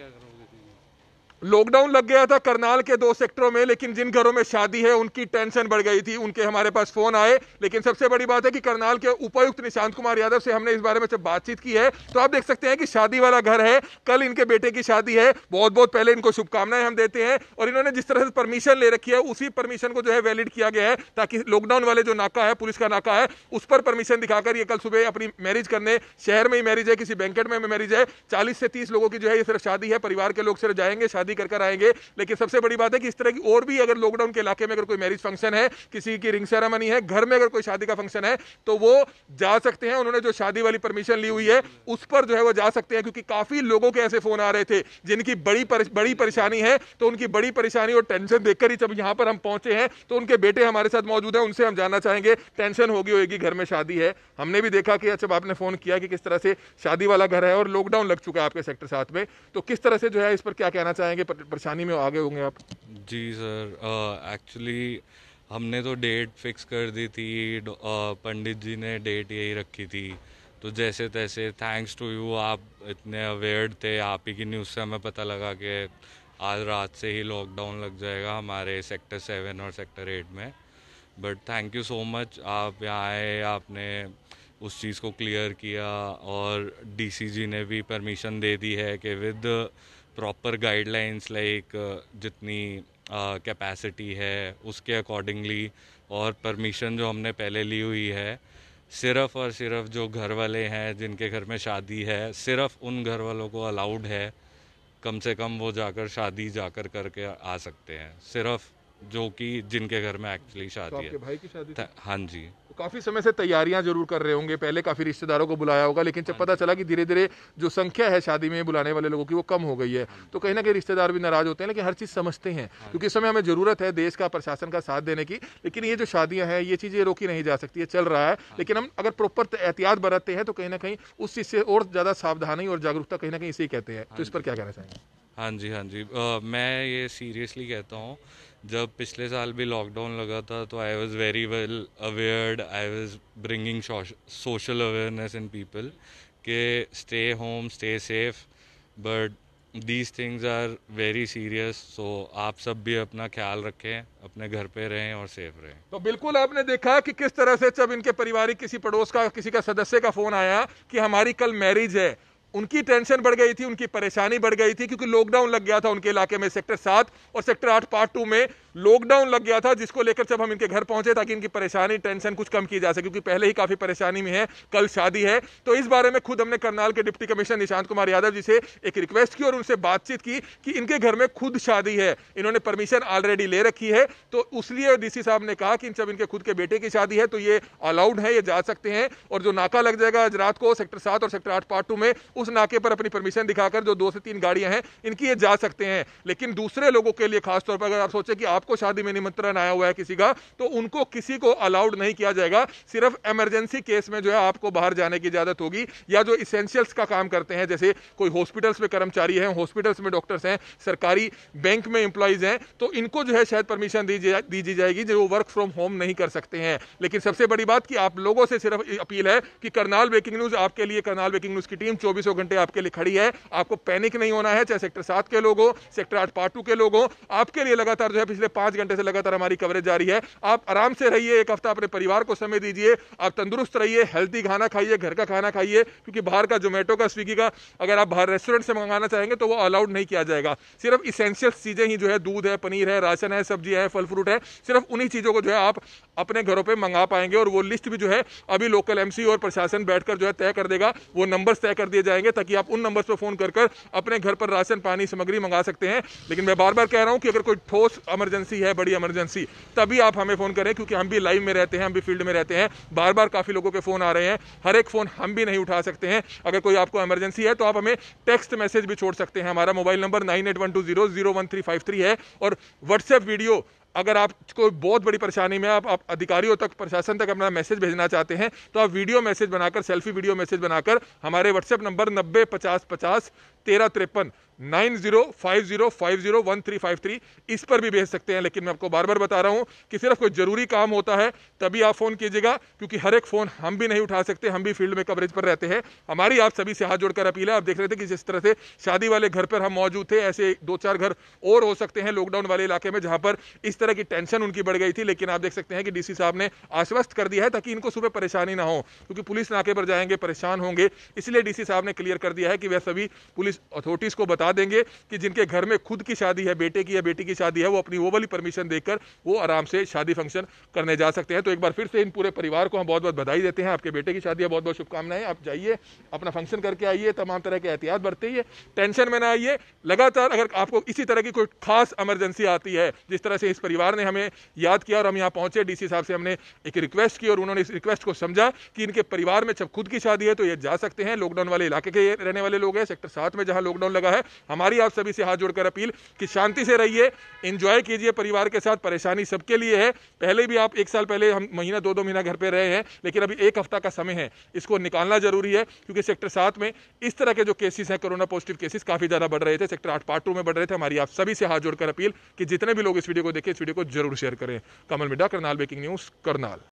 agro lockdown लग गया था करनाल के दो सेक्टरों में लेकिन जिन घरों में शादी है उनकी टेंशन बढ़ गई थी उनके हमारे पास फोन आए लेकिन सबसे बड़ी बात है कि करनाल के उपायुक्त निशांत कुमार यादव से हमने इस बारे में जब बातचीत की है तो आप देख सकते हैं कि शादी वाला घर है कल इनके बेटे की शादी है बहुत बहुत पहले इनको शुभकामनाएं हम देते हैं और इन्होंने जिस तरह से परमिशन ले रखी है उसी परमिशन को जो है वैलिड किया गया है ताकि लॉकडाउन वाले जो नाका है पुलिस का नाका है उस पर परमिशन दिखाकर ये कल सुबह अपनी मैरिज करने शहर में ही मैरिज है किसी बैंकेट में मैरिज है चालीस से तीस लोगों की जो है ये सिर्फ शादी है परिवार के लोग सिर्फ जाएंगे शादी कर कर आएंगे लेकिन सबसे बड़ी बात है कि इस तरह की और भी अगर लॉकडाउन के इलाके में अगर कोई मैरिज फंक्शन है किसी की रिंग सेरेमनी है घर में अगर कोई शादी का फंक्शन है तो वो जा सकते हैं उन्होंने जो शादी वाली परमिशन ली हुई है उस पर जो है वो जा सकते हैं क्योंकि काफी लोगों के ऐसे फोन आ रहे थे जिनकी बड़ी पर, बड़ी परेशानी है तो उनकी बड़ी परेशानी और टेंशन देखकर ही जब यहां पर हम पहुंचे हैं तो उनके बेटे हमारे साथ मौजूद है उनसे हम जानना चाहेंगे टेंशन होगी होगी घर में शादी है हमने भी देखा कि अच्छा आपने फोन किया कि किस तरह से शादी वाला घर है और लॉकडाउन लग चुका है आपके सेक्टर साथ में तो किस तरह से जो है इस पर क्या कहना चाहेंगे कि परेशानी में आगे होंगे आप जी सर एक्चुअली हमने तो डेट फिक्स कर दी थी पंडित जी ने डेट यही रखी थी तो जैसे तैसे थैंक्स टू यू आप इतने अवेयर थे आप ही की न्यूज़ से हमें पता लगा कि आज रात से ही लॉकडाउन लग जाएगा हमारे सेक्टर सेवन और सेक्टर एट में but thank you so much आप यहाँ आए आपने उस चीज़ को क्लियर किया और डीसीजी ने भी परमिशन दे दी है कि विद प्रॉपर गाइडलाइंस लाइक जितनी कैपेसिटी uh, है उसके अकॉर्डिंगली और परमिशन जो हमने पहले ली हुई है सिर्फ और सिर्फ जो घर वाले हैं जिनके घर में शादी है सिर्फ उन घर वालों को अलाउड है कम से कम वो जाकर शादी जाकर करके आ सकते हैं सिर्फ जो कि जिनके घर में एक्चुअली शादी तो है भाई की शादी हाँ जी तो काफी समय से तैयारियां जरूर कर रहे होंगे पहले काफी रिश्तेदारों को बुलाया होगा लेकिन जब हाँ पता चला कि धीरे धीरे जो संख्या है शादी में बुलाने वाले लोगों की वो कम हो गई है हाँ तो कहीं ना कहीं रिश्तेदार भी नाराज होते हैं लेकिन हर चीज समझते हैं हाँ क्योंकि इस समय हमें जरूरत है देश का प्रशासन का साथ देने की लेकिन ये जो शादियां हैं ये चीजें रोकी नहीं जा सकती है चल रहा है लेकिन हम अगर प्रॉपर एहतियात बरतते हैं तो कहीं ना कहीं उस चीज से और ज्यादा सावधानी और जागरूकता कहीं ना कहीं इसे कहते हैं तो इस पर क्या कहना चाहेंगे हाँ जी हाँ जी आ, मैं ये सीरियसली कहता हूँ जब पिछले साल भी लॉकडाउन लगा था तो I was very well awared I was bringing social awareness in people के stay home stay safe but these things are very serious so आप सब भी अपना ख्याल रखें अपने घर पे रहें और सेफ रहें तो बिल्कुल आपने देखा कि किस तरह से जब इनके पारिवारिक किसी पड़ोस का किसी का सदस्य का फ़ोन आया कि हमारी कल मैरिज है उनकी टेंशन बढ़ गई थी उनकी परेशानी बढ़ गई थी क्योंकि लॉकडाउन लग गया था उनके इलाके में सेक्टर सात और सेक्टर आठ पार्ट टू में लॉकडाउन लग गया था जिसको लेकर जब हम इनके घर पहुंचे ताकि इनकी परेशानी टेंशन कुछ कम की जा सके क्योंकि पहले ही काफी परेशानी में है कल शादी है तो इस बारे में खुद हमने करनाल के डिप्टी कमिश्नर निशांत कुमार यादव जी से एक रिक्वेस्ट की और उनसे बातचीत की कि इनके घर में खुद शादी है इन्होंने परमिशन ऑलरेडी ले रखी है तो उसलिए डीसी साहब ने कहा कि जब इनके खुद के बेटे की शादी है तो ये अलाउड है ये जा सकते हैं और जो नाका लग जाएगा आज रात को सेक्टर सात और सेक्टर आठ पार्ट टू में उस नाके पर अपनी परमिशन दिखाकर जो दो से तीन गाड़ियां हैं इनकी ये जा सकते हैं लेकिन दूसरे लोगों के लिए खासतौर पर अगर आप सोचें कि आपको शादी में निमंत्रण आया हुआ है किसी का तो उनको किसी को अलाउड नहीं किया जाएगा सिर्फ एमरजेंसी केस में जो है आपको बाहर जाने की इजाजत होगी या जो इसेंशियल्स का काम करते हैं जैसे कोई हॉस्पिटल्स में कर्मचारी हैं हॉस्पिटल्स में डॉक्टर्स हैं सरकारी बैंक में एम्प्लॉयज़ हैं तो इनको जो है शायद परमिशन दी दी जाएगी जो वर्क फ्रॉम होम नहीं कर सकते हैं लेकिन सबसे बड़ी बात कि आप लोगों से सिर्फ अपील है कि करनाल ब्रेकिंग न्यूज़ आपके लिए करनाल ब्रेकिंग न्यूज़ की टीम चौबीस चौबीसों घंटे आपके लिए खड़ी है आपको पैनिक नहीं होना है चाहे सेक्टर सात के लोग हो सेक्टर आठ पार्ट टू के लोग हो आपके लिए लगातार जो है पिछले पांच घंटे से लगातार हमारी कवरेज जारी है आप आराम से रहिए एक हफ्ता अपने परिवार को समय दीजिए आप तंदुरुस्त रहिए हेल्थी खाना खाइए घर का खाना खाइए क्योंकि बाहर का जोमेटो का स्विगी का अगर आप बाहर रेस्टोरेंट से मंगाना चाहेंगे तो वो अलाउड नहीं किया जाएगा सिर्फ इसेंशियल चीज़ें ही जो है दूध है पनीर है राशन है सब्जी है फल फ्रूट है सिर्फ उन्हीं चीज़ों को जो है आप अपने घरों पर मंगा पाएंगे और वो लिस्ट भी जो है अभी लोकल एमसी और प्रशासन बैठकर जो है तय कर देगा वो नंबर्स तय कर दिए जाए जाएंगे ताकि आप उन नंबर पर फ़ोन कर कर अपने घर पर राशन पानी सामग्री मंगा सकते हैं लेकिन मैं बार बार कह रहा हूँ कि अगर कोई ठोस एमरजेंसी है बड़ी एमरजेंसी तभी आप हमें फ़ोन करें क्योंकि हम भी लाइव में रहते हैं हम भी फील्ड में रहते हैं बार बार काफ़ी लोगों के फ़ोन आ रहे हैं हर एक फ़ोन हम भी नहीं उठा सकते हैं अगर कोई आपको एमरजेंसी है तो आप हमें टेक्स्ट मैसेज भी छोड़ सकते हैं हमारा मोबाइल नंबर नाइन है और व्हाट्सएप वीडियो अगर आपको बहुत बड़ी परेशानी में आप, आप अधिकारियों तक प्रशासन तक अपना मैसेज भेजना चाहते हैं तो आप वीडियो मैसेज बनाकर सेल्फी वीडियो मैसेज बनाकर हमारे व्हाट्सएप नंबर नब्बे पचास पचास तेरह तिरपन nine zero five zero five zero one three five three इस पर भी भेज सकते हैं लेकिन मैं आपको बार बार बता रहा हूं कि सिर्फ कोई ज़रूरी काम होता है तभी आप फ़ोन कीजिएगा क्योंकि हर एक फ़ोन हम भी नहीं उठा सकते हम भी फील्ड में कवरेज पर रहते हैं हमारी आप सभी से हाथ जोड़कर अपील है आप देख रहे थे कि जिस तरह से शादी वाले घर पर हम मौजूद थे ऐसे दो चार घर और हो सकते हैं लॉकडाउन वाले इलाके में जहां पर इस तरह की टेंशन उनकी बढ़ गई थी लेकिन आप देख सकते हैं कि डीसी साहब ने आश्वस्त कर दिया है ताकि इनको सुबह परेशानी ना हो क्योंकि पुलिस नाके पर जाएंगे परेशान होंगे इसलिए डीसी साहब ने क्लियर कर दिया है कि वह सभी पुलिस अथॉरिटीज़ को बता बता देंगे कि जिनके घर में खुद की शादी है बेटे की या बेटी की शादी है वो अपनी वो वाली परमिशन देकर वो आराम से शादी फंक्शन करने जा सकते हैं तो एक बार फिर से इन पूरे परिवार को हम बहुत बहुत बधाई देते हैं आपके बेटे की शादी है बहुत बहुत शुभकामनाएं आप जाइए अपना फंक्शन करके आइए तमाम तरह के एहतियात बरते ही टेंशन में ना आइए लगातार अगर आपको इसी तरह की कोई खास इमरजेंसी आती है जिस तरह से इस परिवार ने हमें याद किया और हम यहाँ पहुंचे डीसी साहब से हमने एक रिक्वेस्ट की और उन्होंने इस रिक्वेस्ट को समझा कि इनके परिवार में जब खुद की शादी है तो ये जा सकते हैं लॉकडाउन वाले इलाके के रहने वाले लोग हैं सेक्टर सात में जहाँ लॉकडाउन लगा है हमारी आप सभी से हाथ जोड़कर अपील कि शांति से रहिए इंजॉय कीजिए परिवार के साथ परेशानी सबके लिए है पहले भी आप एक साल पहले हम महीना दो दो महीना घर पर रहे हैं लेकिन अभी एक हफ्ता का समय है इसको निकालना जरूरी है क्योंकि सेक्टर सात में इस तरह के जो केसेस हैं कोरोना पॉजिटिव केसेस काफ़ी ज़्यादा बढ़ रहे थे सेक्टर आठ पार्ट टू में बढ़ रहे थे हमारी आप सभी से हाथ जोड़कर अपील कि जितने भी लोग इस वीडियो को देखें इस वीडियो को जरूर शेयर करें कमल मिडा करनाल ब्रेकिंग न्यूज़ करनाल